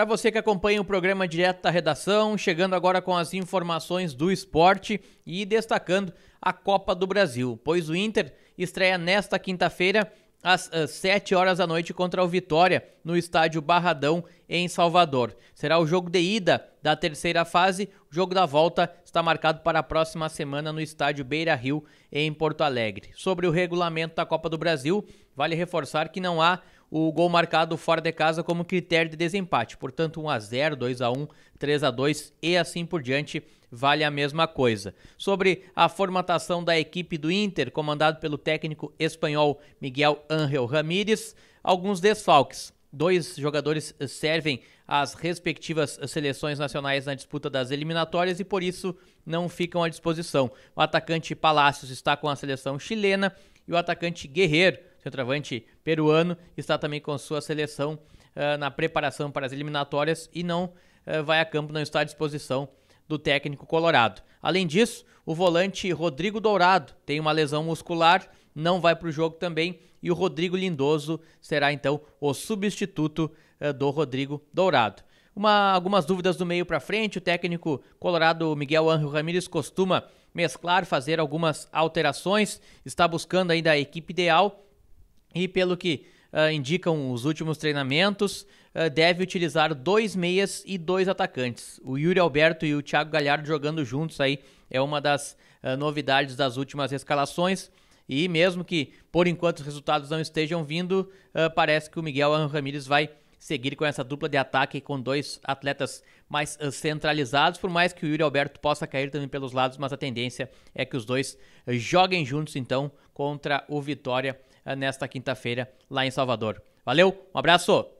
Para você que acompanha o programa direto da redação, chegando agora com as informações do esporte e destacando a Copa do Brasil, pois o Inter estreia nesta quinta-feira às, eh, sete 7 horas da noite contra o Vitória no estádio Barradão em Salvador. Será o jogo de ida da terceira fase. O jogo da volta está marcado para a próxima semana no estádio Beira Rio em Porto Alegre. Sobre o regulamento da Copa do Brasil, vale reforçar que não há o gol marcado fora de casa como critério de desempate. Portanto, 1 a 0, 2 a 1, 3 a 2 e assim por diante vale a mesma coisa. Sobre a formatação da equipe do Inter, comandado pelo técnico espanhol Miguel Ángel Ramírez, alguns desfalques. Dois jogadores servem às respectivas seleções nacionais na disputa das eliminatórias e por isso não ficam à disposição. O atacante Palacios está com a seleção chilena e o atacante Guerreiro centroavante peruano, está também com sua seleção uh, na preparação para as eliminatórias e não uh, vai a campo, não está à disposição do técnico colorado. Além disso, o volante Rodrigo Dourado tem uma lesão muscular, não vai para o jogo também, e o Rodrigo Lindoso será então o substituto uh, do Rodrigo Dourado. Uma, algumas dúvidas do meio para frente. O técnico colorado Miguel Ángel Ramírez costuma mesclar, fazer algumas alterações, está buscando ainda a equipe ideal e pelo que uh, indicam os últimos treinamentos, uh, deve utilizar dois meias e dois atacantes. O Yuri Alberto e o Thiago Galhardo jogando juntos aí é uma das uh, novidades das últimas escalações. E mesmo que por enquanto os resultados não estejam vindo, parece que o Miguel Ramírez vai seguir com essa dupla de ataque com dois atletas mais centralizados, por mais que o Yuri Alberto possa cair também pelos lados, mas a tendência é que os dois joguem juntos então contra o Vitória eh, nesta quinta-feira lá em Salvador. Valeu, um abraço!